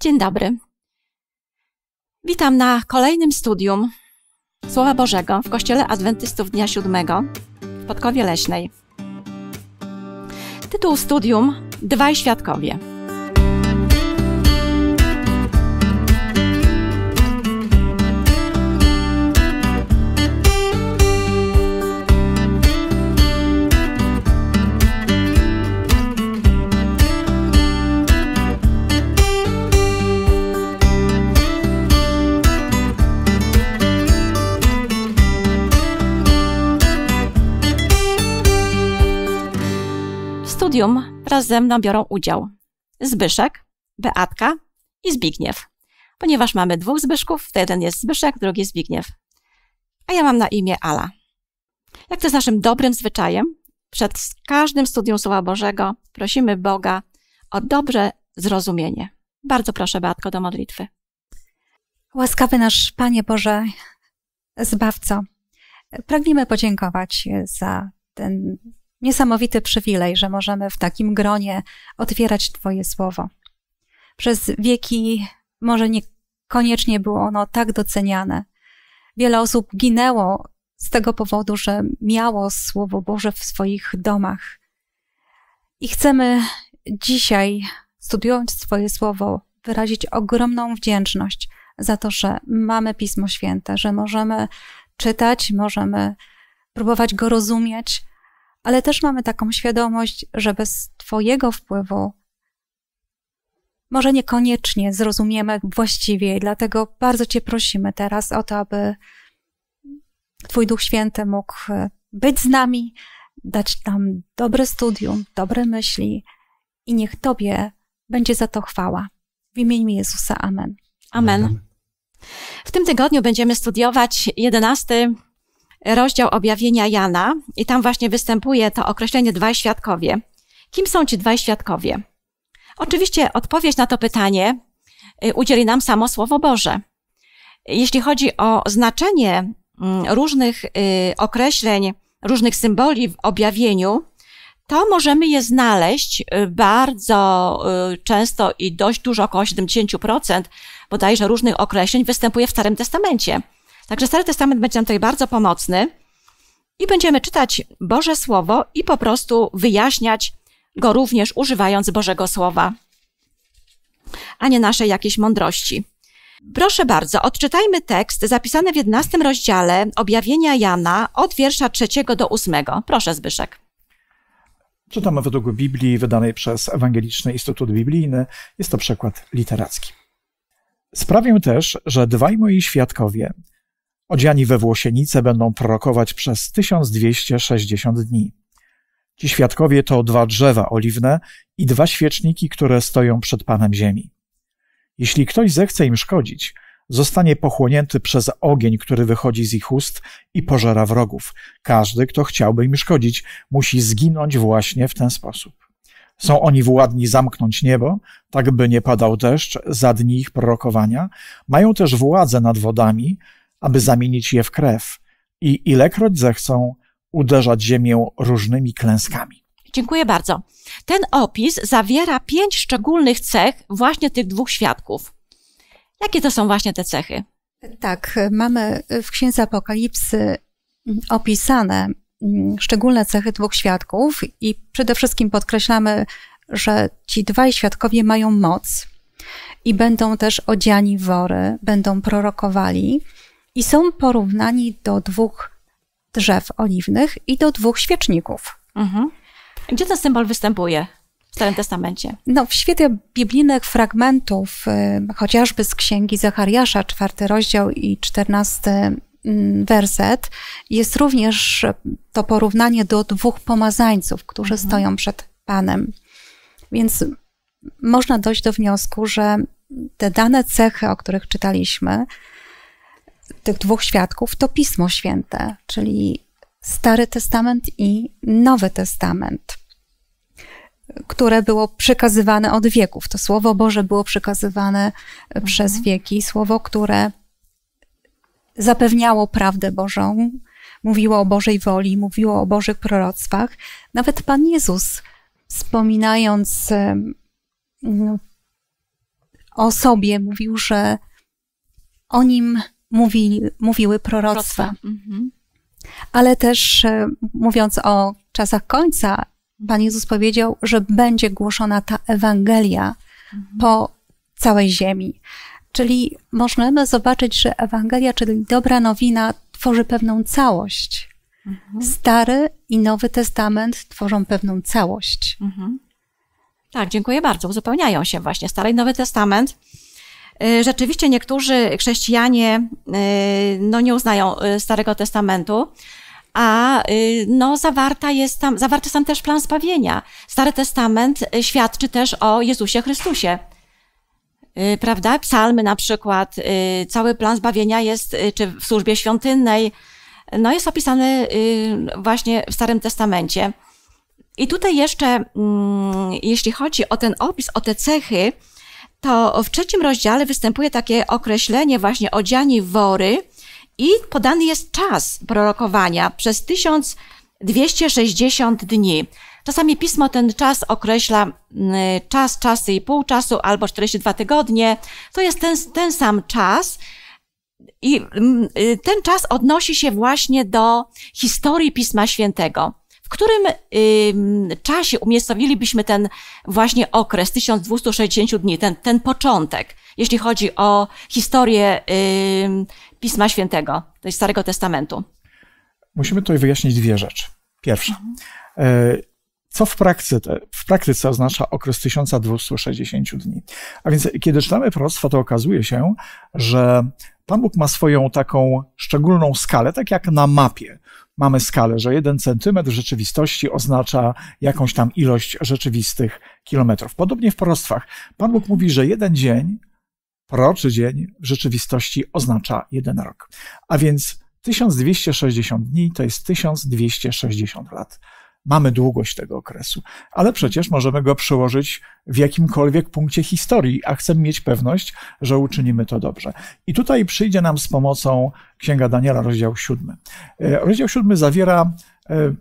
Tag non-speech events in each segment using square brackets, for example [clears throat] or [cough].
Dzień dobry. Witam na kolejnym studium Słowa Bożego w Kościele Adwentystów Dnia Siódmego w Podkowie Leśnej. Tytuł studium Dwaj Świadkowie. podium wraz ze no, mną biorą udział Zbyszek, Beatka i Zbigniew. Ponieważ mamy dwóch Zbyszków, to jeden jest Zbyszek, drugi Zbigniew. A ja mam na imię Ala. Jak to jest naszym dobrym zwyczajem, przed każdym studium Słowa Bożego prosimy Boga o dobre zrozumienie. Bardzo proszę, Beatko, do modlitwy. Łaskawy nasz Panie Boże, Zbawco, pragniemy podziękować za ten niesamowity przywilej, że możemy w takim gronie otwierać Twoje słowo. Przez wieki może niekoniecznie było ono tak doceniane. Wiele osób ginęło z tego powodu, że miało Słowo Boże w swoich domach. I chcemy dzisiaj, studiując Twoje słowo, wyrazić ogromną wdzięczność za to, że mamy Pismo Święte, że możemy czytać, możemy próbować go rozumieć, ale też mamy taką świadomość, że bez Twojego wpływu może niekoniecznie zrozumiemy właściwie, i dlatego bardzo Cię prosimy teraz o to, aby Twój Duch Święty mógł e, być z nami, dać nam dobre studium, dobre myśli i niech Tobie będzie za to chwała. W imieniu Jezusa. Amen. Amen. W tym tygodniu będziemy studiować jedenasty rozdział objawienia Jana i tam właśnie występuje to określenie dwaj świadkowie. Kim są ci dwaj świadkowie? Oczywiście odpowiedź na to pytanie y, udzieli nam samo Słowo Boże. Jeśli chodzi o znaczenie mm, różnych y, określeń, różnych symboli w objawieniu, to możemy je znaleźć y, bardzo często i dość dużo, około 70%, bodajże różnych określeń występuje w Starym Testamencie. Także Stary Testament będzie nam tutaj bardzo pomocny i będziemy czytać Boże Słowo i po prostu wyjaśniać go również używając Bożego Słowa, a nie naszej jakiejś mądrości. Proszę bardzo, odczytajmy tekst zapisany w 11 rozdziale objawienia Jana od wiersza 3 do 8. Proszę, Zbyszek. Czytamy według Biblii wydanej przez Ewangeliczny Instytut Biblijny. Jest to przekład literacki. Sprawię też, że dwaj moi świadkowie, Odziani we włosienice będą prorokować przez 1260 dni. Ci świadkowie to dwa drzewa oliwne i dwa świeczniki, które stoją przed Panem Ziemi. Jeśli ktoś zechce im szkodzić, zostanie pochłonięty przez ogień, który wychodzi z ich ust i pożera wrogów. Każdy, kto chciałby im szkodzić, musi zginąć właśnie w ten sposób. Są oni władni zamknąć niebo, tak by nie padał deszcz za dni ich prorokowania. Mają też władzę nad wodami, aby zamienić je w krew i ilekroć zechcą uderzać ziemię różnymi klęskami. Dziękuję bardzo. Ten opis zawiera pięć szczególnych cech właśnie tych dwóch świadków. Jakie to są właśnie te cechy? Tak, mamy w Księdze Apokalipsy opisane mm, szczególne cechy dwóch świadków i przede wszystkim podkreślamy, że ci dwaj świadkowie mają moc i będą też odziani wory, będą prorokowali i są porównani do dwóch drzew oliwnych i do dwóch świeczników. Mhm. Gdzie ten symbol występuje? W Starym Testamencie. No, w świetle biblijnych fragmentów, chociażby z księgi Zachariasza, czwarty rozdział i czternasty mm, werset, jest również to porównanie do dwóch pomazańców, którzy mhm. stoją przed Panem. Więc można dojść do wniosku, że te dane cechy, o których czytaliśmy, tych dwóch świadków to Pismo Święte, czyli Stary Testament i Nowy Testament, które było przekazywane od wieków. To Słowo Boże było przekazywane mhm. przez wieki, słowo, które zapewniało prawdę Bożą, mówiło o Bożej woli, mówiło o Bożych proroctwach. Nawet Pan Jezus, wspominając no, o sobie, mówił, że o nim mówi, mówiły proroctwa. Mhm. Ale też e, mówiąc o czasach końca, Pan Jezus powiedział, że będzie głoszona ta Ewangelia mhm. po całej ziemi. Czyli możemy zobaczyć, że Ewangelia, czyli dobra nowina, tworzy pewną całość. Mhm. Stary i Nowy Testament tworzą pewną całość. Tak, dziękuję bardzo. Uzupełniają się właśnie Stary i Nowy Testament. E, rzeczywiście niektórzy chrześcijanie e, no, nie uznają e, Starego Testamentu, a no, zawarta jest tam, zawarty jest tam też plan zbawienia. Stary Testament świadczy też o Jezusie Chrystusie. Prawda? Psalmy na przykład, cały plan zbawienia jest, czy w służbie świątynnej, no jest opisany właśnie w Starym Testamencie. I tutaj jeszcze, mm, jeśli chodzi o ten opis, o te cechy, to w trzecim rozdziale występuje takie określenie właśnie odziani wory i podany jest czas prorokowania przez 1260 dni. Czasami pismo ten czas określa mm, czas, czasy i pół czasu albo 42 tygodnie. To jest ten, ten sam czas. I mm, y, ten czas odnosi się właśnie do historii Pisma Świętego. W którym y, czasie umiejscowilibyśmy ten właśnie okres 1260 dni, ten, ten początek, jeśli chodzi o historię y, Pisma Świętego, to jest Starego Testamentu? Musimy tutaj wyjaśnić dwie rzeczy. Pierwsza. Mhm. E, co w praktyce, w praktyce oznacza okres 1260 dni. A więc, kiedy czytamy prosto, to okazuje się, że Pan Bóg ma swoją taką szczególną skalę, tak jak na mapie mamy skalę, że jeden centymetr rzeczywistości oznacza jakąś tam ilość rzeczywistych kilometrów. Podobnie w proroctwach. Pan Bóg mówi, że jeden dzień, proroczy dzień w rzeczywistości oznacza jeden rok. A więc 1260 dni to jest 1260 lat. Mamy długość tego okresu, ale przecież możemy go przełożyć w jakimkolwiek punkcie historii, a chcemy mieć pewność, że uczynimy to dobrze. I tutaj przyjdzie nam z pomocą Księga Daniela, rozdział 7. E, rozdział 7 zawiera e,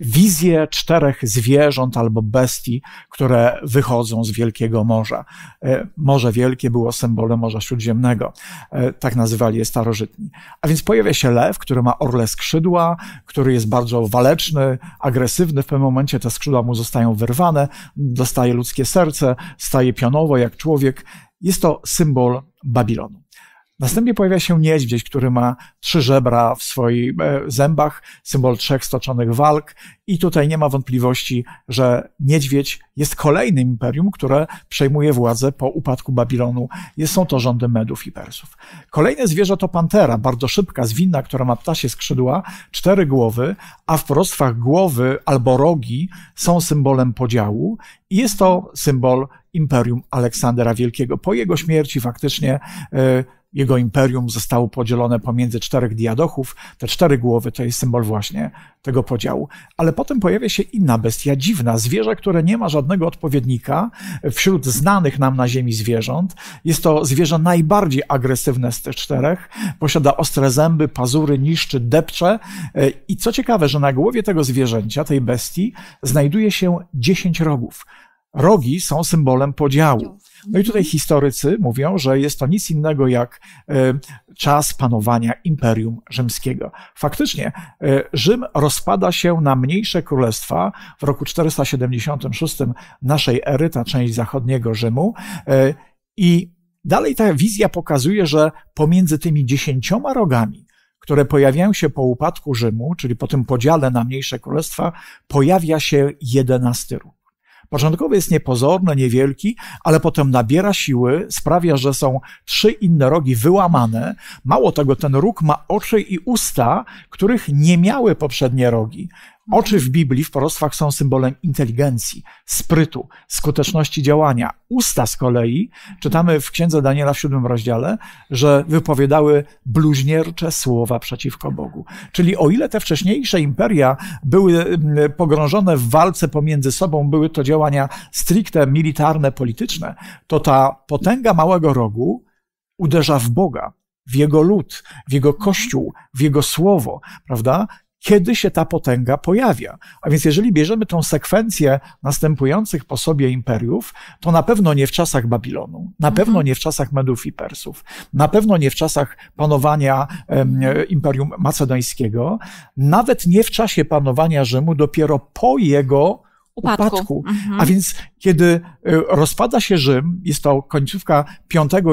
wizję czterech zwierząt albo bestii, które wychodzą z Wielkiego Morza. E, morze Wielkie było symbolem Morza Śródziemnego. E, tak nazywali je starożytni. A więc pojawia się lew, który ma orle skrzydła, który jest bardzo waleczny, agresywny. W pewnym momencie te skrzydła mu zostają wyrwane, dostaje ludzkie serce, staje pionowo jak człowiek. Jest to symbol Babilonu. Następnie pojawia się niedźwiedź, który ma trzy żebra w swoich e, zębach, symbol trzech stoczonych walk i tutaj nie ma wątpliwości, że niedźwiedź jest kolejnym imperium, które przejmuje władzę po upadku Babilonu. Są to rządy Medów i Persów. Kolejne zwierzę to pantera, bardzo szybka, zwinna, która ma ptasie skrzydła, cztery głowy, a w prostwach głowy albo rogi są symbolem podziału i jest to symbol Imperium Aleksandra Wielkiego. Po jego śmierci faktycznie e, jego imperium zostało podzielone pomiędzy czterech diadochów. Te cztery głowy to jest symbol właśnie tego podziału. Ale potem pojawia się inna bestia, dziwna, zwierzę, które nie ma żadnego odpowiednika wśród znanych nam na Ziemi zwierząt. Jest to zwierzę najbardziej agresywne z tych czterech. Posiada ostre zęby, pazury, niszczy, depcze. I co ciekawe, że na głowie tego zwierzęcia, tej bestii, znajduje się dziesięć rogów. Rogi są symbolem podziału. No i tutaj historycy mówią, że jest to nic innego jak e, czas panowania Imperium Rzymskiego. Faktycznie e, Rzym rozpada się na mniejsze królestwa w roku 476 naszej ery, ta część zachodniego Rzymu e, i dalej ta wizja pokazuje, że pomiędzy tymi dziesięcioma rogami które pojawiają się po upadku Rzymu, czyli po tym podziale na mniejsze królestwa, pojawia się jedenasty róg. Początkowo jest niepozorny, niewielki, ale potem nabiera siły, sprawia, że są trzy inne rogi wyłamane. Mało tego, ten róg ma oczy i usta, których nie miały poprzednie rogi. Oczy w Biblii w proroctwach są symbolem inteligencji, sprytu, skuteczności działania. Usta z kolei, czytamy w księdze Daniela w siódmym rozdziale, że wypowiadały bluźniercze słowa przeciwko Bogu. Czyli o ile te wcześniejsze imperia były mm, pogrążone w walce pomiędzy sobą, były to działania stricte militarne, polityczne, to ta potęga małego rogu uderza w Boga, w jego lud, w jego kościół, w jego słowo, prawda? kiedy się ta potęga pojawia. A więc jeżeli bierzemy tą sekwencję następujących po sobie imperiów, to na pewno nie w czasach Babilonu, na mhm. pewno nie w czasach Medów i Persów, na pewno nie w czasach panowania Imperium Macedońskiego, nawet nie w czasie panowania Rzymu, dopiero po jego upadku. upadku. Mhm. A więc, kiedy e, rozpada się Rzym, jest to końcówka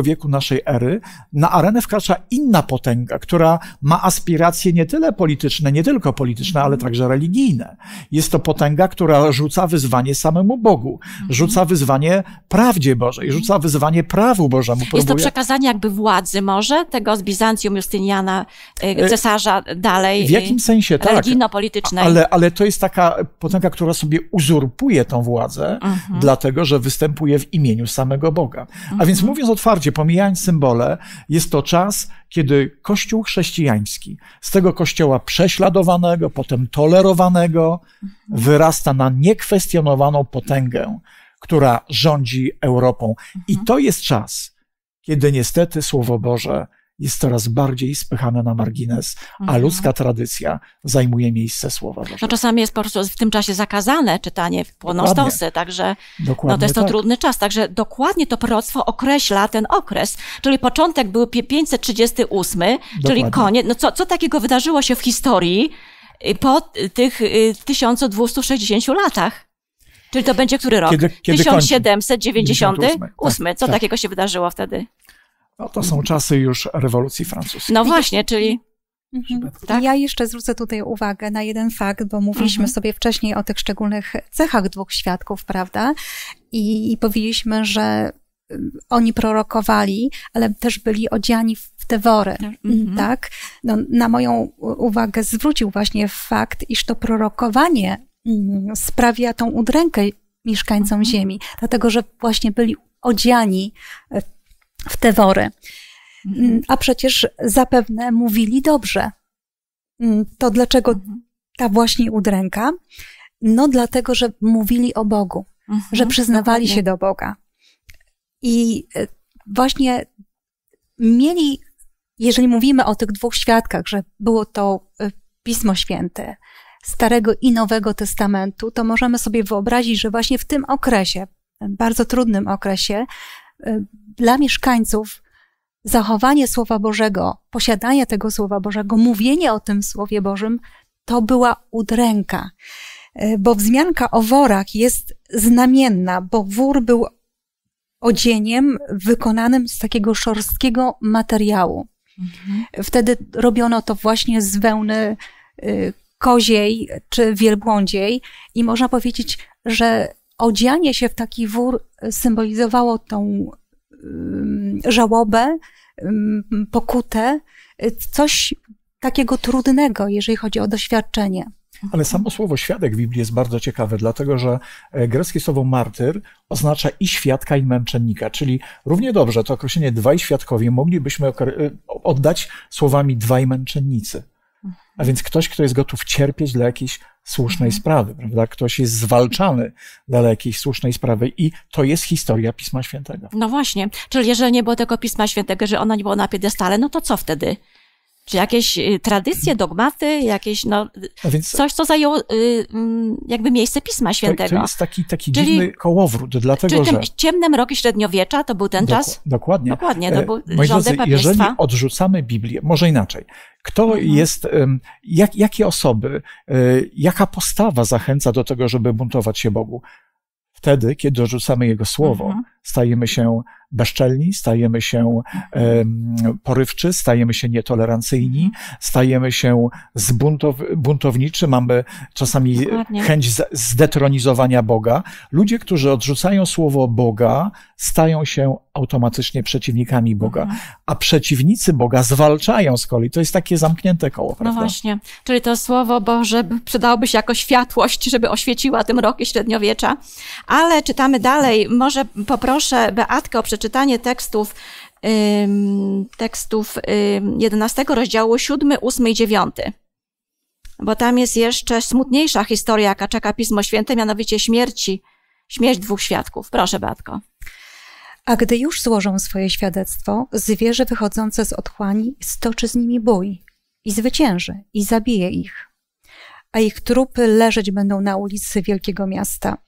V wieku naszej ery, na arenę wkracza inna potęga, która ma aspiracje nie tyle polityczne, nie tylko polityczne, mhm. ale także religijne. Jest to potęga, która rzuca wyzwanie samemu Bogu, mhm. rzuca wyzwanie prawdzie Bożej, mhm. rzuca wyzwanie prawu Bożemu. Próbuje... Jest to przekazanie jakby władzy może, tego z Bizancjum, Justyniana, e, e, cesarza dalej. W jakim sensie, tak. Religijno-politycznej. Ale, ale to jest taka potęga, która sobie uzupełnia uzurpuje tą władzę, mhm. dlatego że występuje w imieniu samego Boga. Mhm. A więc mhm. mówiąc otwarcie, pomijając symbole, jest to czas, kiedy Kościół chrześcijański z tego Kościoła prześladowanego, potem tolerowanego, mhm. wyrasta na niekwestionowaną potęgę, która rządzi Europą. I mhm. to jest czas, kiedy niestety Słowo Boże jest coraz bardziej spychane na margines, a mhm. ludzka tradycja zajmuje miejsce słowa. Bożego. No czasami jest po prostu w tym czasie zakazane czytanie w płonostosy, także dokładnie no to jest to tak. trudny czas. Także dokładnie to proroctwo określa ten okres, czyli początek był 538, dokładnie. czyli koniec. No co, co takiego wydarzyło się w historii y, po tych 1260 y, latach? Czyli to będzie który rok? Kiedy, kiedy 1798. Tak, co tak. takiego się wydarzyło wtedy? No to są czasy już rewolucji francuskiej. No właśnie, czyli Mhm. Tak? Ja jeszcze zwrócę tutaj uwagę na jeden fakt, bo mówiliśmy mhm. sobie wcześniej o tych szczególnych cechach dwóch świadków, prawda? I, i powiedzieliśmy, że oni prorokowali, ale też byli odziani w te wory, tak. mhm. tak? No, na moją uwagę zwrócił właśnie fakt, iż to prorokowanie mm, sprawia tą udrękę mieszkańcom mhm. ziemi, dlatego że właśnie byli odziani w te wory. Mhm. Mm, a przecież zapewne mówili dobrze. Mm, to dlaczego mhm. ta właśnie udręka? No dlatego, że mówili o Bogu, mhm, że przyznawali dokładnie. się do Boga. I e, właśnie mieli, jeżeli mówimy o tych dwóch świadkach, że było to e, Pismo Święte, Starego i Nowego Testamentu, to możemy sobie wyobrazić, że właśnie w tym okresie, bardzo trudnym okresie, Y, dla mieszkańców zachowanie Słowa Bożego, posiadanie tego Słowa Bożego, mówienie o tym Słowie Bożym, to była udręka. Y, bo wzmianka o worach jest znamienna, bo wór był odzieniem wykonanym z takiego szorstkiego materiału. Mhm. Wtedy robiono to właśnie z wełny y, koziej czy wielbłądziej i można powiedzieć, że odzianie się w taki wór y, symbolizowało tą żałobę, pokutę, y, coś takiego trudnego, jeżeli chodzi o doświadczenie. Ale samo słowo świadek w Biblii jest bardzo ciekawe, dlatego że e, greckie słowo martyr oznacza i świadka, i męczennika, czyli równie dobrze to określenie dwaj świadkowie moglibyśmy e, oddać słowami dwaj męczennicy. A więc ktoś, kto jest gotów cierpieć dla jakiejś słusznej mhm. sprawy, prawda? Ktoś jest zwalczany dla jakiejś słusznej sprawy i to jest historia Pisma Świętego. No właśnie, czyli jeżeli nie było tego Pisma Świętego, że ono nie było na piedestale, no to co wtedy? Czy jakieś y, tradycje, dogmaty, jakieś no, więc, coś, co zajęło y, mm, jakby miejsce Pisma Świętego. To, jest taki, taki czyli, dziwny kołowrót, dlatego czyli że... ciemne mroki średniowiecza to był ten czas? Dokładnie. Dokładnie, e, to był Moi drodzy, jeżeli odrzucamy Biblię, może inaczej, kto mhm. jest, jak, jakie osoby, e, jaka postawa zachęca do tego, żeby buntować się Bogu? Wtedy, kiedy odrzucamy Jego Słowo, mhm stajemy się bezczelni, stajemy się porywczy, stajemy się nietolerancyjni, stajemy się zbuntow buntowniczy, mamy czasami Dokładnie. chęć zdetronizowania Boga. Ludzie, którzy odrzucają słowo Boga, stają się automatycznie przeciwnikami Boga, mhm. a przeciwnicy Boga zwalczają z kolei. To jest takie zamknięte koło, no prawda? No właśnie, czyli to słowo Boże przydałoby się jako światłość, żeby oświeciła tym roki średniowiecza, ale czytamy dalej, może poprosić proszę Beatkę o przeczytanie tekstów tekstów 11 rozdziału 7, 8 i 9. Bo tam jest jeszcze smutniejsza historia, jaka czeka Pismo Święte, mianowicie śmierci, śmierć dwóch świadków. Proszę, beatko. A gdy już złożą swoje świadectwo, zwierzę wychodzące z otchłani stoczy z nimi bój i zwycięży i zabije ich. A ich trupy leżeć będą na ulicy wielkiego miasta –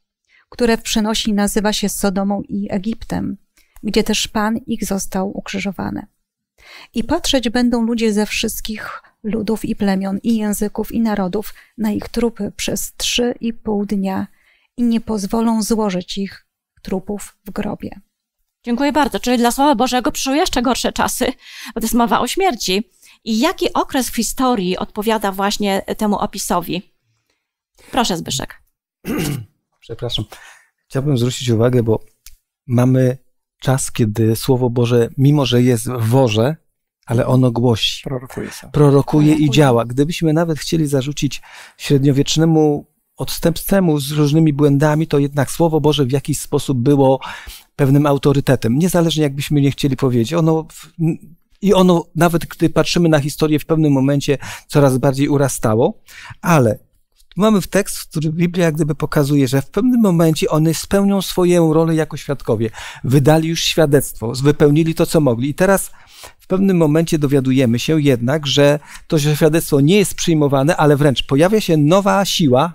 które w przenośni nazywa się Sodomą i Egiptem, gdzie też Pan ich został ukrzyżowany. I patrzeć będą ludzie ze wszystkich ludów i plemion, i języków, i narodów na ich trupy przez trzy i pół dnia i nie pozwolą złożyć ich trupów w grobie. Dziękuję bardzo. Czyli dla Słowa Bożego przyszły jeszcze gorsze czasy, bo to jest mowa o śmierci. I jaki okres w historii odpowiada właśnie temu opisowi? Proszę, Zbyszek. [clears throat] przepraszam. Chciałbym zwrócić uwagę, bo mamy czas, kiedy Słowo Boże, mimo że jest w worze, ale ono głosi. Prorokuje, prorokuje, prorokuje i działa. Gdybyśmy nawet chcieli zarzucić średniowiecznemu odstępstwemu z różnymi błędami, to jednak Słowo Boże w jakiś sposób było pewnym autorytetem. Niezależnie jakbyśmy nie chcieli powiedzieć. Ono i ono, nawet gdy patrzymy na historię, w pewnym momencie coraz bardziej urastało, ale Mamy w tekst, w którym Biblia jak gdyby pokazuje, że w pewnym momencie one spełnią swoją rolę jako świadkowie. Wydali już świadectwo, wypełnili to, co mogli. I teraz w pewnym momencie dowiadujemy się jednak, że to świadectwo nie jest przyjmowane, ale wręcz pojawia się nowa siła,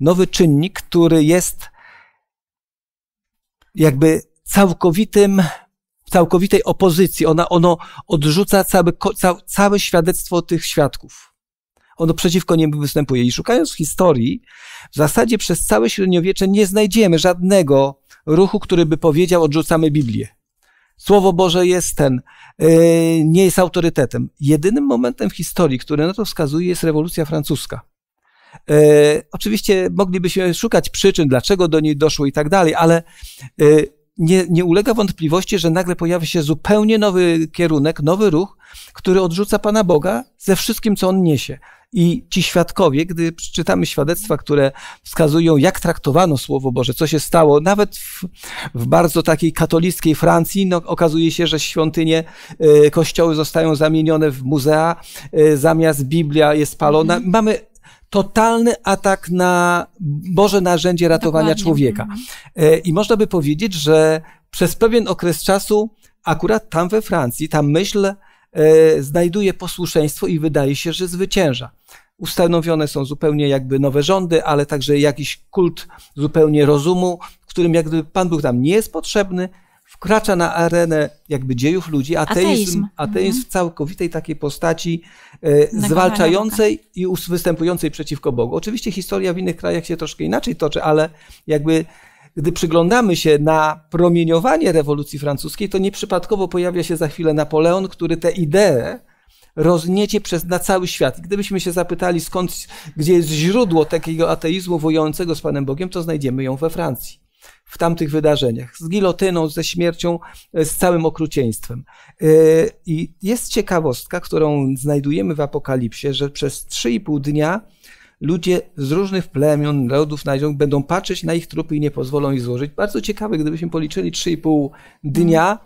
nowy czynnik, który jest jakby całkowitym, całkowitej opozycji. Ona, ono odrzuca całe, całe świadectwo tych świadków ono przeciwko niemu występuje. I szukając historii, w zasadzie przez całe średniowiecze nie znajdziemy żadnego ruchu, który by powiedział odrzucamy Biblię. Słowo Boże jest ten, e, nie jest autorytetem. Jedynym momentem w historii, który na to wskazuje, jest rewolucja francuska. E, oczywiście moglibyśmy szukać przyczyn, dlaczego do niej doszło i tak dalej, ale e, nie, nie ulega wątpliwości, że nagle pojawia się zupełnie nowy kierunek, nowy ruch, który odrzuca Pana Boga ze wszystkim, co on niesie. I ci świadkowie, gdy czytamy świadectwa, które wskazują, jak traktowano Słowo Boże, co się stało, nawet w, w bardzo takiej katolickiej Francji, no, okazuje się, że świątynie, y, kościoły zostają zamienione w muzea, y, zamiast Biblia jest palona. Mhm. Mamy totalny atak na Boże narzędzie ratowania Dokładnie. człowieka. Y, I można by powiedzieć, że przez pewien okres czasu, akurat tam we Francji, ta myśl, E, znajduje posłuszeństwo i wydaje się, że zwycięża. Ustanowione są zupełnie jakby nowe rządy, ale także jakiś kult zupełnie rozumu, w którym jakby Pan Bóg tam nie jest potrzebny, wkracza na arenę jakby dziejów ludzi, ateizm, ateizm, ateizm mhm. w całkowitej takiej postaci e, zwalczającej tak. i występującej przeciwko Bogu. Oczywiście historia w innych krajach się troszkę inaczej toczy, ale jakby gdy przyglądamy się na promieniowanie rewolucji francuskiej, to nieprzypadkowo pojawia się za chwilę Napoleon, który tę ideę rozniecie przez, na cały świat. gdybyśmy się zapytali, skąd, gdzie jest źródło takiego ateizmu wojującego z Panem Bogiem, to znajdziemy ją we Francji. W tamtych wydarzeniach, z gilotyną, ze śmiercią, e, z całym okrucieństwem. E, I jest ciekawostka, którą znajdujemy w Apokalipsie, że przez 3,5 dnia ludzie z różnych plemion, narodów znajdą, będą patrzeć na ich trupy i nie pozwolą ich złożyć. Bardzo ciekawe, gdybyśmy policzyli 3,5 dnia,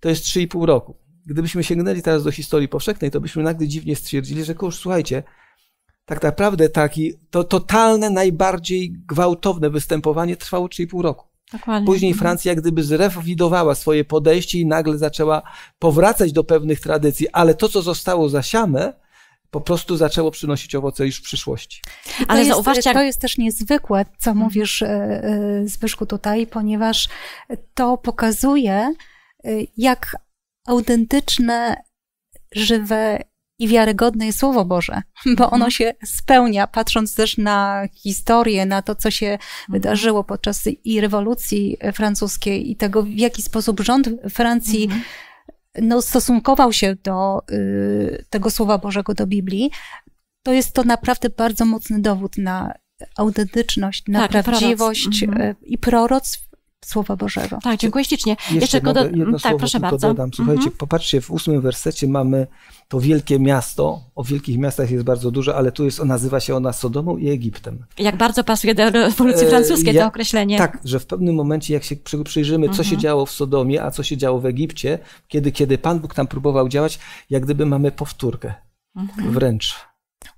to jest 3,5 roku. Gdybyśmy sięgnęli teraz do historii powszechnej, to byśmy nagle dziwnie stwierdzili, że kurz, słuchajcie, tak naprawdę taki, to totalne, najbardziej gwałtowne występowanie trwało 3,5 roku. Dokładnie. Później mhm. Francja jak gdyby zrewidowała swoje podejście i nagle zaczęła powracać do pewnych tradycji, ale to, co zostało zasiane, po prostu zaczęło przynosić owoce już w przyszłości. Ale to zauważcie, jest, to jest też niezwykłe, co mhm. mówisz e, e, Zbyszku tutaj, ponieważ to pokazuje, e, jak autentyczne, żywe i wiarygodne jest Słowo Boże, bo mhm. ono się spełnia, patrząc też na historię, na to, co się mhm. wydarzyło podczas i rewolucji francuskiej, i tego, w jaki sposób rząd Francji no, stosunkował się do y, tego Słowa Bożego, do Biblii, to jest to naprawdę bardzo mocny dowód na autentyczność, na tak, prawdziwość i proroctw mhm. e, Słowa Bożego. Tak, dziękuję ślicznie. Jeszcze, Jeszcze mogę, jedno tak, słowo proszę bardzo. Dodam. Słuchajcie, mhm. popatrzcie, w ósmym wersecie mamy to wielkie miasto. O wielkich miastach jest bardzo dużo, ale tu jest, nazywa się ona Sodomą i Egiptem. Jak bardzo pasuje do rewolucji e, francuskiej ja, to określenie. Tak, że w pewnym momencie, jak się przyjrzymy, co się mhm. działo w Sodomie, a co się działo w Egipcie, kiedy, kiedy Pan Bóg tam próbował działać, jak gdyby mamy powtórkę mhm. wręcz.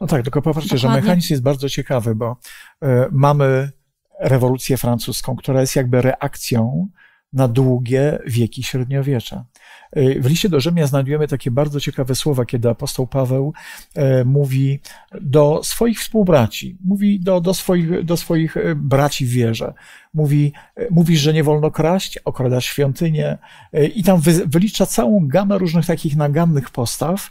No tak, tylko popatrzcie, Dokładnie. że mechanizm jest bardzo ciekawy, bo y, mamy rewolucję francuską, która jest jakby reakcją na długie wieki średniowiecza. Y, w liście do Rzymia znajdujemy takie bardzo ciekawe słowa, kiedy apostoł Paweł e, mówi do swoich współbraci, mówi do, do, swoich, do swoich e, braci w wierze, mówi, e, mówisz, że nie wolno kraść, okradasz świątynię i tam wy, wylicza całą gamę różnych takich nagannych postaw,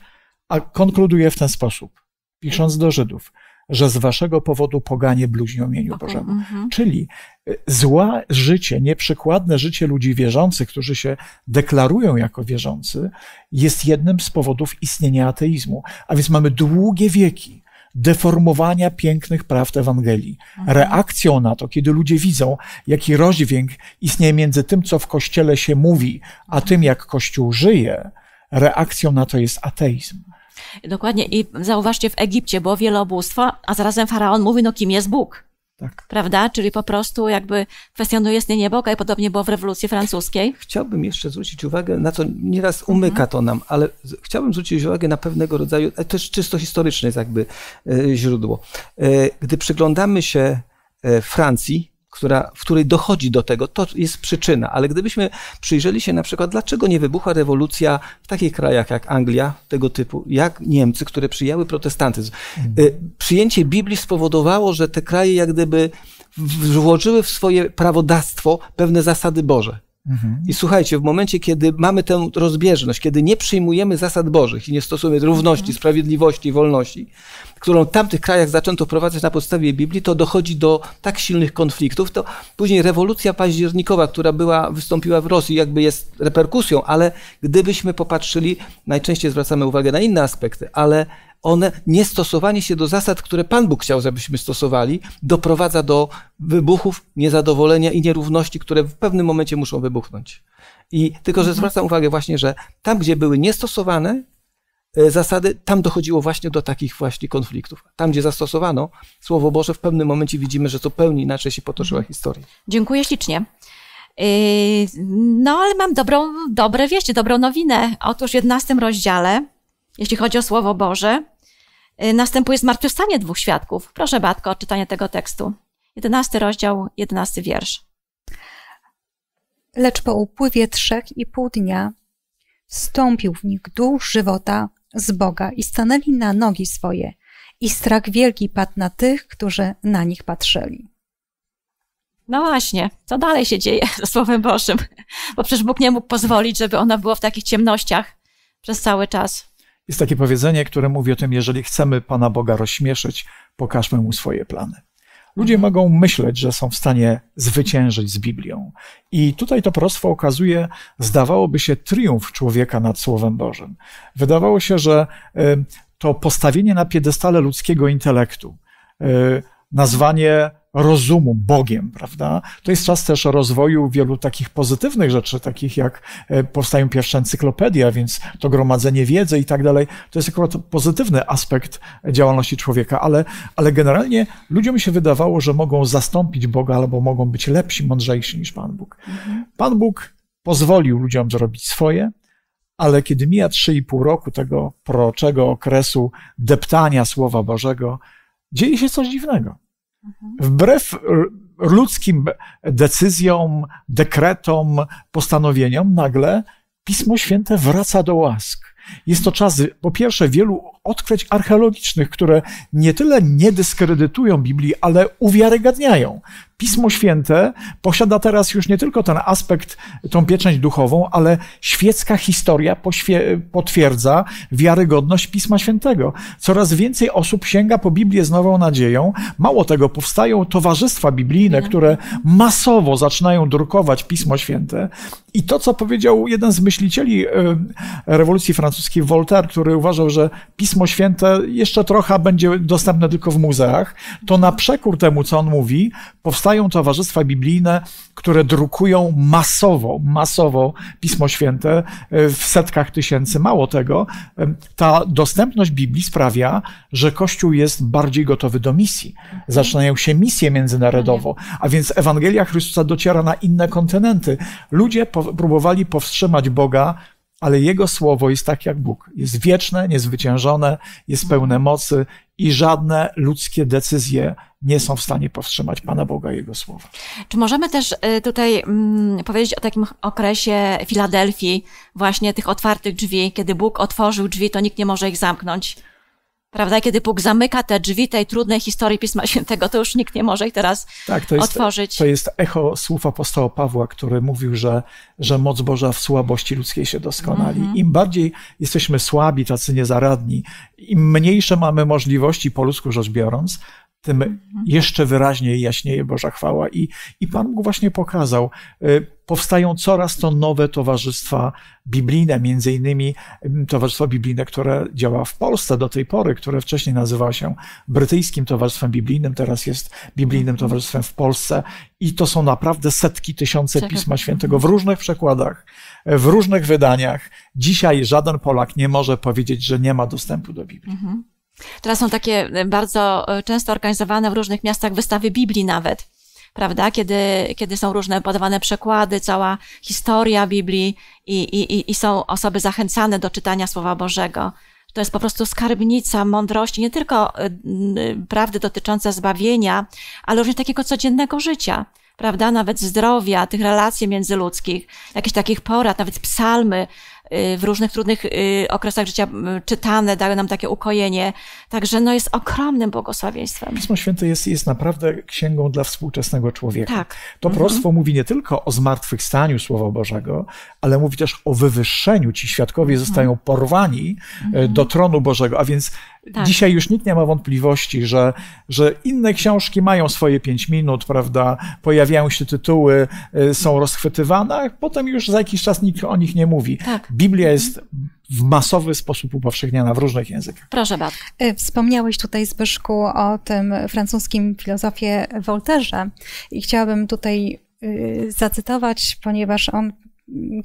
a konkluduje w ten sposób, pisząc do Żydów – że z waszego powodu poganie bluźnią imieniu Bożemu. Mhm. Czyli y, złe życie, nieprzykładne życie ludzi wierzących, którzy się deklarują jako wierzący, jest jednym z powodów istnienia ateizmu. A więc mamy długie wieki deformowania pięknych prawd Ewangelii. Mhm. Reakcją na to, kiedy ludzie widzą, jaki rozdźwięk istnieje między tym, co w kościele się mówi, a tym, jak kościół żyje, reakcją na to jest ateizm. Dokładnie. I zauważcie w Egipcie było wielobóstwo, a zarazem faraon mówi, no kim jest Bóg? Tak. Prawda? Czyli po prostu jakby kwestionuje istnienie Boga i podobnie było w rewolucji francuskiej. Chciałbym jeszcze zwrócić uwagę na co nieraz umyka mhm. to nam, ale chciałbym zwrócić uwagę na pewnego rodzaju, to jest czysto historyczne jest jakby e, źródło. E, gdy przyglądamy się e, Francji, która, w której dochodzi do tego, to jest przyczyna. Ale gdybyśmy przyjrzeli się na przykład, dlaczego nie wybuchła rewolucja w takich krajach jak Anglia, tego typu, jak Niemcy, które przyjęły protestantyzm. Mhm. Y, przyjęcie Biblii spowodowało, że te kraje jak gdyby włożyły w swoje prawodawstwo pewne zasady Boże. Mhm. I słuchajcie, w momencie, kiedy mamy tę rozbieżność, kiedy nie przyjmujemy zasad Bożych i nie stosujemy równości, mhm. sprawiedliwości i wolności, którą w tamtych krajach zaczęto wprowadzać na podstawie Biblii, to dochodzi do tak silnych konfliktów. To później rewolucja październikowa, która była, wystąpiła w Rosji, jakby jest reperkusją, ale gdybyśmy popatrzyli, najczęściej zwracamy uwagę na inne aspekty, ale one, niestosowanie się do zasad, które Pan Bóg chciał, żebyśmy stosowali, doprowadza do wybuchów, niezadowolenia i nierówności, które w pewnym momencie muszą wybuchnąć. I tylko, że mhm. zwracam uwagę właśnie, że tam, gdzie były niestosowane e, zasady, tam dochodziło właśnie do takich właśnie konfliktów. Tam, gdzie zastosowano Słowo Boże, w pewnym momencie widzimy, że zupełnie inaczej się potoczyła mhm. historia. Dziękuję ślicznie. Y, no, ale mam dobrą, dobre wieści, dobrą nowinę. Otóż w 11 rozdziale jeśli chodzi o Słowo Boże, y, następuje zmartwychwstanie dwóch świadków. Proszę Batko o czytanie tego tekstu. 11 rozdział, 11 wiersz. Lecz po upływie trzech i pół dnia wstąpił w nich duch żywota z Boga i stanęli na nogi swoje i strach wielki padł na tych, którzy na nich patrzyli. No właśnie, co dalej się dzieje [laughs] ze Słowem Bożym? Bo przecież Bóg nie mógł pozwolić, żeby ono było w takich ciemnościach przez cały czas. Jest takie powiedzenie, które mówi o tym, jeżeli chcemy Pana Boga rozśmieszyć, pokażmy Mu swoje plany. Ludzie mogą myśleć, że są w stanie zwyciężyć z Biblią. I tutaj to prostwo okazuje, zdawałoby się, triumf człowieka nad Słowem Bożym. Wydawało się, że to postawienie na piedestale ludzkiego intelektu, y, nazwanie rozumu Bogiem, prawda? To jest czas też rozwoju wielu takich pozytywnych rzeczy, takich jak e, powstają pierwsze encyklopedie, więc to gromadzenie wiedzy i tak dalej. To jest akurat pozytywny aspekt działalności człowieka, ale, ale generalnie ludziom się wydawało, że mogą zastąpić Boga albo mogą być lepsi, mądrzejsi niż Pan Bóg. Pan Bóg pozwolił ludziom zrobić swoje, ale kiedy mija 3,5 roku tego proczego okresu deptania Słowa Bożego, dzieje się coś dziwnego. Mhm. Wbrew ludzkim decyzjom, dekretom, postanowieniom, nagle Pismo Święte wraca do łask. Jest to czas, po pierwsze, wielu odkryć archeologicznych, które nie tyle nie dyskredytują Biblii, ale uwiarygadniają. Pismo Święte posiada teraz już nie tylko ten aspekt, tą pieczęć duchową, ale świecka historia potwierdza wiarygodność Pisma Świętego. Coraz więcej osób sięga po Biblię z nową nadzieją. Mało tego, powstają towarzystwa biblijne, mhm. które masowo zaczynają drukować Pismo Święte. I to, co powiedział jeden z myślicieli y, rewolucji francuskiej, Voltaire, który uważał, że Pismo Pismo Święte jeszcze trochę będzie dostępne tylko w muzeach, to na przekór temu, co on mówi, powstają towarzystwa biblijne, które drukują masowo, masowo Pismo Święte e, w setkach tysięcy. Mało tego, e, ta dostępność Biblii sprawia, że Kościół jest bardziej gotowy do misji. Zaczynają się misje międzynarodowo, a więc Ewangelia Chrystusa dociera na inne kontynenty. Ludzie próbowali powstrzymać Boga ale Jego słowo jest tak jak Bóg. Jest wieczne, niezwyciężone, jest pełne mocy i żadne ludzkie decyzje nie są w stanie powstrzymać Pana Boga Jego słowa. Czy możemy też y, tutaj mm, powiedzieć o takim okresie Filadelfii, właśnie tych otwartych drzwi, kiedy Bóg otworzył drzwi, to nikt nie może ich zamknąć? Prawda? Kiedy Bóg zamyka te drzwi tej trudnej historii Pisma Świętego, to już nikt nie może ich teraz tak, to jest, otworzyć. To jest echo słów apostoła Pawła, który mówił, że, że moc Boża w słabości ludzkiej się doskonali. Mm -hmm. Im bardziej jesteśmy słabi, tacy niezaradni, im mniejsze mamy możliwości, po ludzku rzecz biorąc, tym mhm. jeszcze wyraźniej jaśnieje Boża chwała. I, i Pan mu właśnie pokazał, y, powstają coraz to nowe towarzystwa biblijne, między innymi mm, towarzystwo biblijne, które działa w Polsce do tej pory, które wcześniej nazywało się Brytyjskim Towarzystwem Biblijnym, teraz jest Biblijnym mhm. Towarzystwem w Polsce i to są naprawdę setki, tysiące Czeka. Pisma Świętego mhm. w różnych przekładach, w różnych wydaniach. Dzisiaj żaden Polak nie może powiedzieć, że nie ma dostępu do Biblii. Mhm. Teraz są takie e, bardzo e, często organizowane w różnych miastach wystawy Biblii nawet, prawda? Kiedy, kiedy są różne podawane przekłady, cała historia Biblii i, i, i są osoby zachęcane do czytania Słowa Bożego. To jest po prostu skarbnica mądrości, nie tylko e, prawdy dotyczące zbawienia, ale również takiego codziennego życia prawda, nawet zdrowia, tych relacji międzyludzkich, jakichś takich porad, nawet psalmy, Y, w różnych trudnych y, okresach życia czytane, dały nam takie ukojenie. Także no jest ogromnym błogosławieństwem. Pismo Święte jest, jest naprawdę księgą dla współczesnego człowieka. Tak. To mhm. proroctwo mówi nie tylko o zmartwychwstaniu Słowa Bożego, ale mówi też o wywyższeniu. Ci świadkowie zostają mhm. porwani e, do mhm. tronu Bożego, a więc tak. Dzisiaj już nikt nie ma wątpliwości, że, że inne książki mają swoje pięć minut, prawda? Pojawiają się tytuły, y, są rozchwytywane, a potem już za jakiś czas nikt o nich nie mówi. Tak. Biblia jest mhm. w masowy sposób upowszechniana w różnych językach. Proszę bardzo. Y, wspomniałeś tutaj, Zbyszku, o tym francuskim filozofie Voltaire i chciałabym tutaj y, zacytować, ponieważ on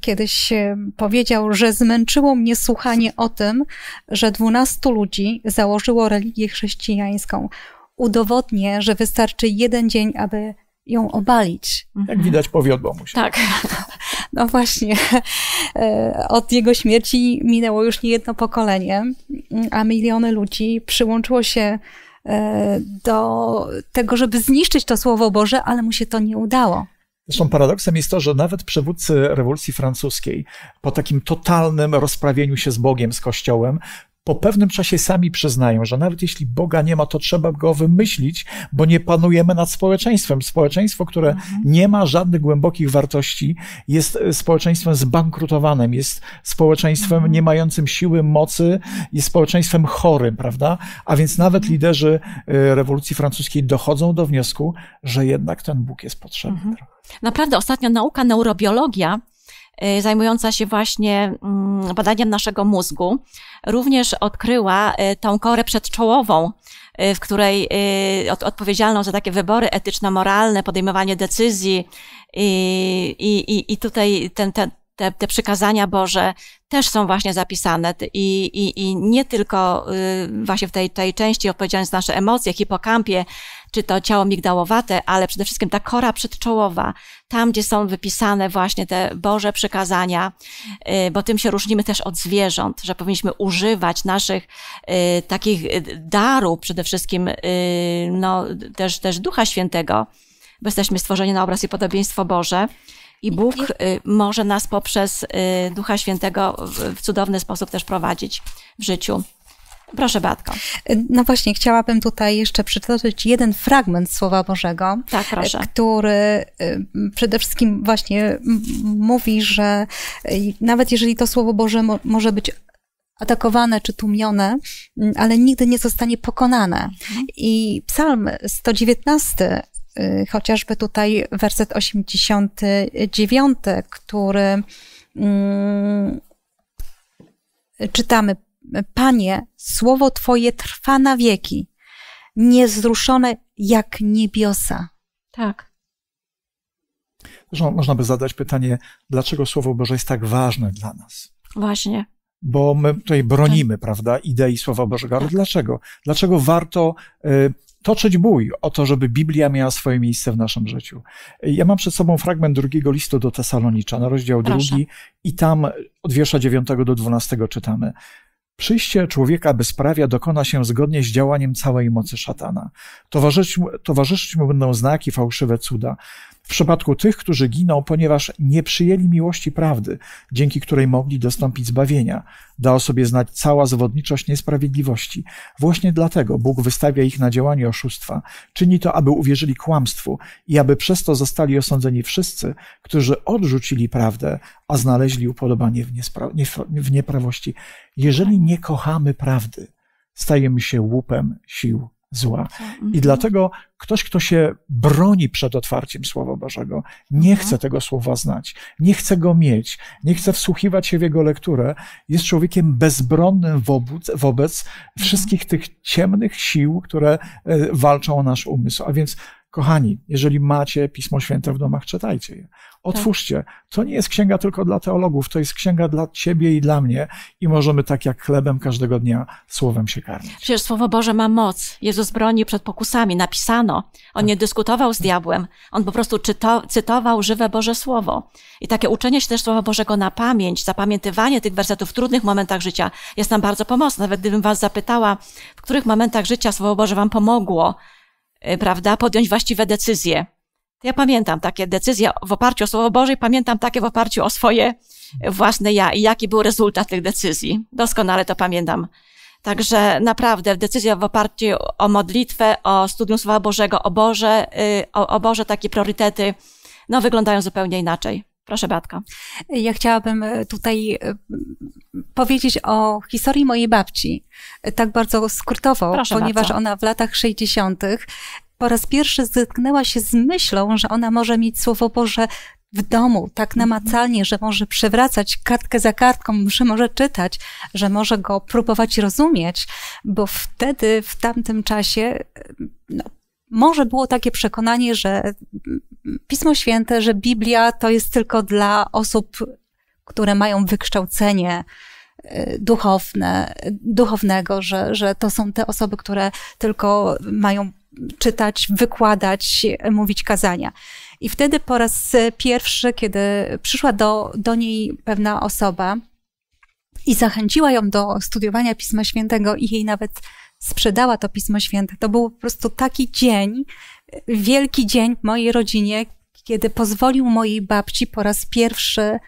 kiedyś e, powiedział, że zmęczyło mnie słuchanie o tym, że 12 ludzi założyło religię chrześcijańską. Udowodnię, że wystarczy jeden dzień, aby ją obalić. Jak widać, powiodło mu się. Tak. [laughs] No właśnie. E, od jego śmierci minęło już nie jedno pokolenie, a miliony ludzi przyłączyło się e, do tego, żeby zniszczyć to Słowo Boże, ale mu się to nie udało. Zresztą paradoksem jest to, że nawet przywódcy rewolucji francuskiej po takim totalnym rozprawieniu się z Bogiem, z Kościołem, po pewnym czasie sami przyznają, że nawet jeśli Boga nie ma, to trzeba go wymyślić, bo nie panujemy nad społeczeństwem. Społeczeństwo, które mhm. nie ma żadnych głębokich wartości, jest e, społeczeństwem zbankrutowanym, jest społeczeństwem mhm. nie mającym siły, mocy, jest społeczeństwem chorym, prawda? A więc nawet mhm. liderzy e, rewolucji francuskiej dochodzą do wniosku, że jednak ten Bóg jest potrzebny. Naprawdę, ostatnio nauka neurobiologia Y, zajmująca się właśnie mm, badaniem naszego mózgu, również odkryła y, tą korę przedczołową, y, w której odpowiedzialną za takie wybory etyczno-moralne, podejmowanie decyzji i, i, i tutaj ten, ten, te, te przykazania Boże też są właśnie zapisane i, i, i nie tylko właśnie w tej, tej części odpowiedzialność za nasze emocje, hipokampie, czy to ciało migdałowate, ale przede wszystkim ta kora przedczołowa, tam gdzie są wypisane właśnie te Boże przykazania, y, bo tym się różnimy też od zwierząt, że powinniśmy używać naszych y, takich y, darów, przede wszystkim no, też, też Ducha Świętego, bo jesteśmy stworzeni na obraz i podobieństwo Boże. I Bóg może nas poprzez Ducha Świętego w cudowny sposób też prowadzić w życiu. Proszę Beatko. No właśnie, chciałabym tutaj jeszcze przytoczyć jeden fragment Słowa Bożego, tak, proszę. który y, przede wszystkim właśnie mówi, że y, nawet jeżeli to Słowo Boże mo może być atakowane czy tłumione, ale nigdy nie zostanie pokonane. Mhm. I Psalm 119 y, chociażby tutaj werset 89, który mm, czytamy Panie, słowo Twoje trwa na wieki, niezruszone jak niebiosa. Tak. Można by zadać pytanie, dlaczego Słowo Boże jest tak ważne dla nas? Właśnie bo my tutaj bronimy, tak. prawda, idei Słowa Bożego. Ale tak. dlaczego? Dlaczego warto y, toczyć bój o to, żeby Biblia miała swoje miejsce w naszym życiu? Ja mam przed sobą fragment drugiego listu do Tesalonicza, na rozdział Proszę. drugi i tam od wiersza dziewiątego do dwunastego czytamy. Przyjście człowieka bezprawia dokona się zgodnie z działaniem całej mocy szatana. Towarzyszyć mu, towarzyszyć mu będą znaki, fałszywe cuda. W przypadku tych, którzy giną, ponieważ nie przyjęli miłości prawdy, dzięki której mogli dostąpić zbawienia, da o sobie znać cała zawodniczość niesprawiedliwości. Właśnie dlatego Bóg wystawia ich na działanie oszustwa. Czyni to, aby uwierzyli kłamstwu i aby przez to zostali osądzeni wszyscy, którzy odrzucili prawdę, a znaleźli upodobanie w, niespra- w nieprawości. Jeżeli nie kochamy prawdy, stajemy się łupem sił zła. I mhm. dlatego ktoś, kto się broni przed otwarciem Słowa Bożego, nie mhm. chce tego słowa znać, nie chce go mieć, nie chce wsłuchiwać się w jego lekturę, jest człowiekiem bezbronnym wobec, wobec mhm. wszystkich tych ciemnych sił, które e, walczą o nasz umysł. A więc Kochani, jeżeli macie Pismo Święte w domach, czytajcie je. Tak. Otwórzcie. To nie jest księga tylko dla teologów, to jest księga dla ciebie i dla mnie i możemy tak jak chlebem każdego dnia słowem się karmić. Przecież Słowo Boże ma moc. Jezus broni przed pokusami, napisano. On tak. nie dyskutował z diabłem, on po prostu czyto, cytował żywe Boże Słowo. I takie uczenie się też Słowa Bożego na pamięć, zapamiętywanie tych wersetów w trudnych momentach życia jest nam bardzo pomocne. Nawet gdybym was zapytała, w których momentach życia Słowo Boże wam pomogło, E, prawda, podjąć właściwe decyzje. Ja pamiętam takie decyzje w oparciu o Słowo Boże i pamiętam takie w oparciu o swoje własne ja i jaki był rezultat tych decyzji. Doskonale to pamiętam. Także naprawdę decyzja w oparciu o modlitwę, o studium Słowa Bożego, o Boże, y, o, o Boże takie priorytety, no wyglądają zupełnie inaczej. Proszę Batka. Ja chciałabym e, tutaj e, powiedzieć o historii mojej babci. E, tak bardzo skrótowo, Proszę ponieważ bardzo. ona w latach 60. po raz pierwszy zetknęła się z myślą, że ona może mieć słowo Boże w domu tak mhm. namacalnie, że może przewracać kartkę za kartką, że może czytać, że może go próbować rozumieć, bo wtedy, w tamtym czasie, no, może było takie przekonanie, że Pismo Święte, że Biblia to jest tylko dla osób, które mają wykształcenie e, duchowne, duchownego, że, że to są te osoby, które tylko mają czytać, wykładać, mówić kazania. I wtedy po raz pierwszy, kiedy przyszła do, do niej pewna osoba i zachęciła ją do studiowania Pisma Świętego i jej nawet sprzedała to Pismo Święte. To był po prostu taki dzień, wielki dzień w mojej rodzinie, kiedy pozwolił mojej babci po raz pierwszy y,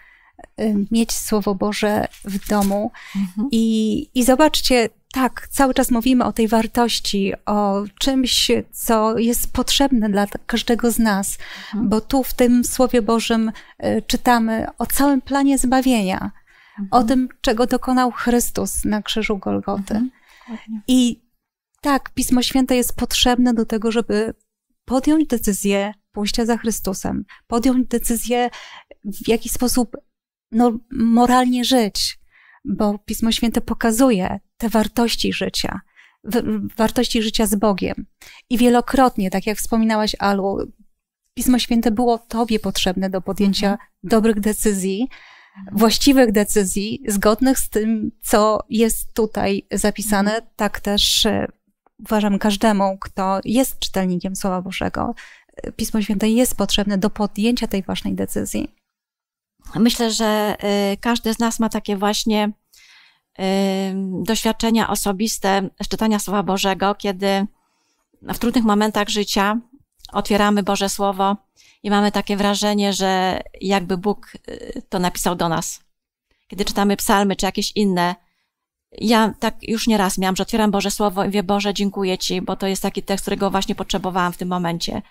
mieć Słowo Boże w domu. Mhm. I, I zobaczcie, tak, cały czas mówimy o tej wartości, o czymś, co jest potrzebne dla każdego z nas, mhm. bo tu w tym Słowie Bożym y, czytamy o całym planie zbawienia, mhm. o tym, czego dokonał Chrystus na krzyżu Golgoty. Mhm. I tak, Pismo Święte jest potrzebne do tego, żeby podjąć decyzję pójścia za Chrystusem, podjąć decyzję, w jaki sposób no, moralnie żyć, bo Pismo Święte pokazuje te wartości życia, wartości życia z Bogiem. I wielokrotnie, tak jak wspominałaś, Alu, Pismo Święte było Tobie potrzebne do podjęcia mhm. dobrych decyzji, właściwych decyzji, zgodnych z tym, co jest tutaj zapisane, mhm. tak też e, uważam każdemu, kto jest czytelnikiem Słowa Bożego, Pismo Święte jest potrzebne do podjęcia tej ważnej decyzji. Myślę, że y, każdy z nas ma takie właśnie y, doświadczenia osobiste z czytania Słowa Bożego, kiedy w trudnych momentach życia otwieramy Boże Słowo i mamy takie wrażenie, że jakby Bóg y, to napisał do nas. Kiedy czytamy psalmy czy jakieś inne ja tak już nieraz miałam, że otwieram Boże Słowo i wie Boże, dziękuję Ci, bo to jest taki tekst, którego właśnie potrzebowałam w tym momencie.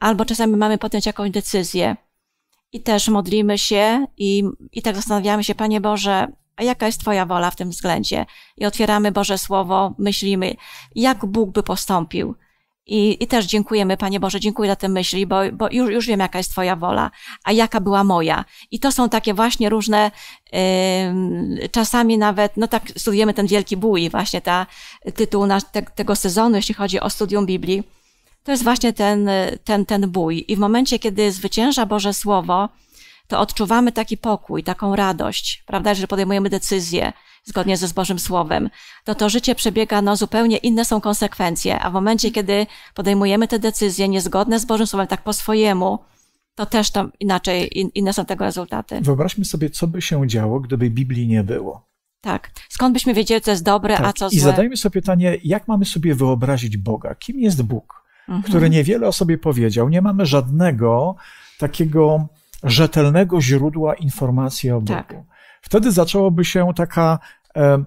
Albo czasami mamy podjąć jakąś decyzję i też modlimy się i, i tak zastanawiamy się, Panie Boże, a jaka jest Twoja wola w tym względzie? I otwieramy Boże Słowo, myślimy, jak Bóg by postąpił. I, I też dziękujemy, Panie Boże, dziękuję za te myśli, bo, bo już, już wiem, jaka jest Twoja wola, a jaka była moja. I to są takie właśnie różne, yy, czasami nawet, no tak studiujemy ten Wielki Bój, właśnie ta tytuł na, te, tego sezonu, jeśli chodzi o studium Biblii, to jest właśnie ten, ten, ten bój. I w momencie, kiedy zwycięża Boże Słowo, to odczuwamy taki pokój, taką radość, prawda, że podejmujemy decyzję zgodnie ze z Bożym Słowem, to to życie przebiega, no zupełnie inne są konsekwencje, a w momencie, kiedy podejmujemy te decyzje niezgodne z Bożym Słowem, tak po swojemu, to też tam inaczej, in, inne są tego rezultaty. Wyobraźmy sobie, co by się działo, gdyby Biblii nie było. Tak. Skąd byśmy wiedzieli, co jest dobre, tak. a co złe? I zadajmy sobie pytanie, jak mamy sobie wyobrazić Boga? Kim jest Bóg? Mhm. Który niewiele o sobie powiedział. Nie mamy żadnego takiego rzetelnego źródła informacji o tak. Bogu. Tak wtedy zaczęłoby się taka e, e,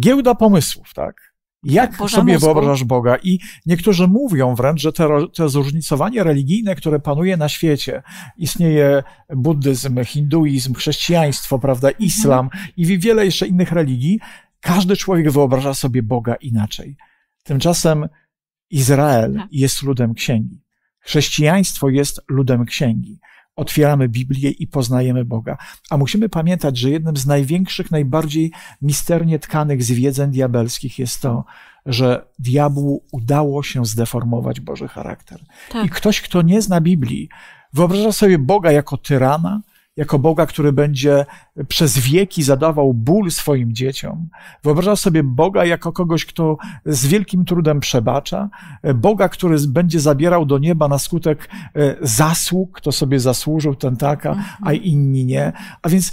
giełda pomysłów, tak? Jak sobie mózgu. wyobrażasz Boga? I niektórzy mówią wręcz, że te, te zróżnicowanie religijne, które panuje na świecie, istnieje buddyzm, hinduizm, chrześcijaństwo, prawda, mhm. islam mhm. i wiele jeszcze innych religii, każdy człowiek wyobraża sobie Boga inaczej. Tymczasem Izrael tak. jest ludem księgi. Chrześcijaństwo jest ludem księgi otwieramy Biblię i poznajemy Boga. A musimy pamiętać, że jednym z największych, najbardziej misternie tkanych zwiedzeń diabelskich jest to, że diabłu udało się zdeformować Boży charakter. Tak. I ktoś, kto nie zna Biblii, wyobraża sobie Boga jako tyrana, jako Boga, który będzie przez wieki zadawał ból swoim dzieciom. Wyobrażał sobie Boga jako kogoś, kto z wielkim trudem przebacza, Boga, który będzie zabierał do nieba na skutek e, zasług, kto sobie zasłużył, ten taka, mhm. a inni nie. A więc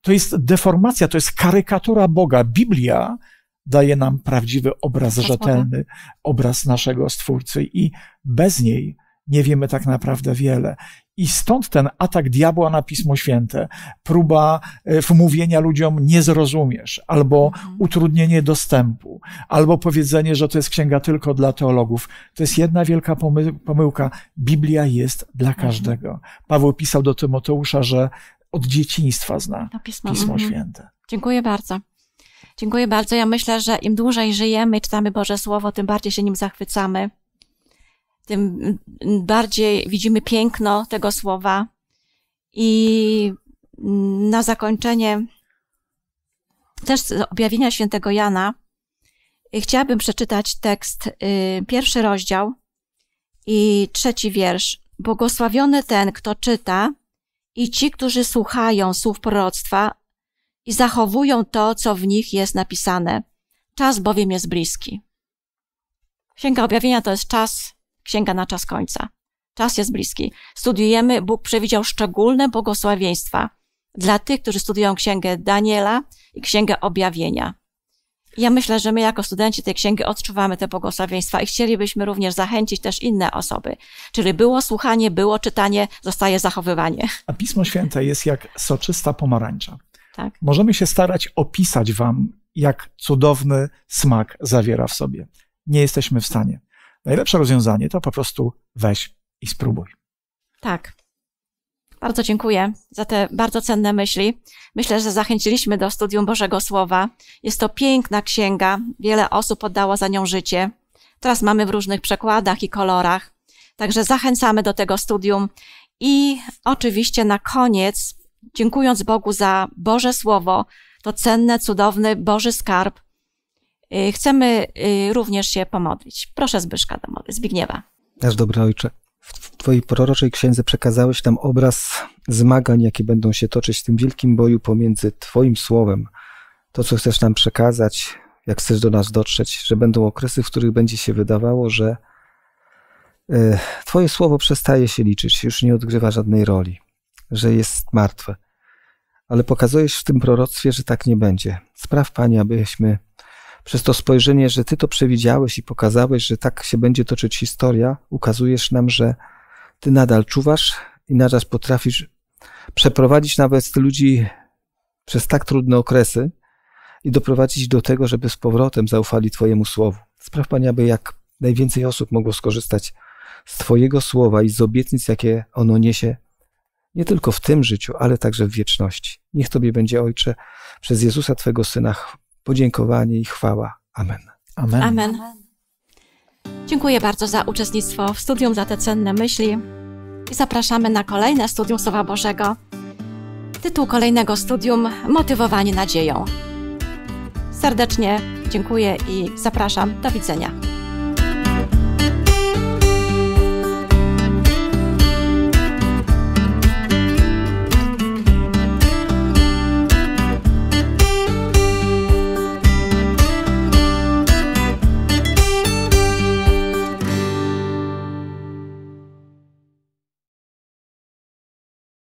to jest deformacja, to jest karykatura Boga. Biblia daje nam prawdziwy obraz rzetelny, obraz naszego Stwórcy i bez niej nie wiemy tak naprawdę wiele. I stąd ten atak diabła na Pismo Święte, próba wmówienia e, ludziom nie zrozumiesz, albo mhm. utrudnienie dostępu, albo powiedzenie, że to jest księga tylko dla teologów. To jest jedna wielka pomyłka. Biblia jest dla mhm. każdego. Paweł pisał do Tymoteusza, że od dzieciństwa zna to Pismo, pismo mhm. Święte. Dziękuję bardzo. Dziękuję bardzo. Ja myślę, że im dłużej żyjemy i czytamy Boże Słowo, tym bardziej się nim zachwycamy tym bardziej widzimy piękno tego słowa. I na zakończenie też z objawienia świętego Jana y, chciałabym przeczytać tekst, y, pierwszy rozdział i trzeci wiersz. Błogosławiony ten, kto czyta i ci, którzy słuchają słów proroctwa i zachowują to, co w nich jest napisane. Czas bowiem jest bliski. Księga Objawienia to jest czas sięga na czas końca. Czas jest bliski. Studiujemy, Bóg przewidział szczególne błogosławieństwa dla tych, którzy studiują Księgę Daniela i Księgę Objawienia. Ja myślę, że my jako studenci tej księgi odczuwamy te błogosławieństwa i chcielibyśmy również zachęcić też inne osoby. Czyli było słuchanie, było czytanie, zostaje zachowywanie. A Pismo Święte jest jak soczysta pomarańcza. Tak. Możemy się starać opisać Wam, jak cudowny smak zawiera w sobie. Nie jesteśmy w stanie najlepsze rozwiązanie to po prostu weź i spróbuj. Tak. Bardzo dziękuję za te bardzo cenne myśli. Myślę, że zachęciliśmy do studium Bożego Słowa. Jest to piękna księga, wiele osób oddało za nią życie. Teraz mamy w różnych przekładach i kolorach. Także zachęcamy do tego studium. I oczywiście na koniec, dziękując Bogu za Boże Słowo, to cenne, cudowny Boży skarb, Y, chcemy y, również się pomodlić. Proszę Zbyszka do modły. Zbigniewa. Nasz dobry ojcze, w Twojej proroczej księdze przekazałeś nam obraz zmagań, jakie będą się toczyć w tym wielkim boju pomiędzy Twoim słowem, to co chcesz nam przekazać, jak chcesz do nas dotrzeć, że będą okresy, w których będzie się wydawało, że y, Twoje słowo przestaje się liczyć, już nie odgrywa żadnej roli, że jest martwe. Ale pokazujesz w tym proroctwie, że tak nie będzie. Spraw Panie, abyśmy przez to spojrzenie, że Ty to przewidziałeś i pokazałeś, że tak się będzie toczyć historia, ukazujesz nam, że Ty nadal czuwasz i nadal potrafisz przeprowadzić nawet ludzi przez tak trudne okresy i doprowadzić do tego, żeby z powrotem zaufali Twojemu słowu. Spraw Panie, aby jak najwięcej osób mogło skorzystać z Twojego słowa i z obietnic, jakie ono niesie, nie tylko w tym życiu, ale także w wieczności. Niech Tobie będzie, Ojcze, przez Jezusa Twego Syna podziękowanie i chwała. Amen. Amen. Amen. Dziękuję bardzo za uczestnictwo w studium, za te cenne myśli i zapraszamy na kolejne studium Słowa Bożego. Tytuł kolejnego studium Motywowanie nadzieją. Serdecznie dziękuję i zapraszam. Do widzenia.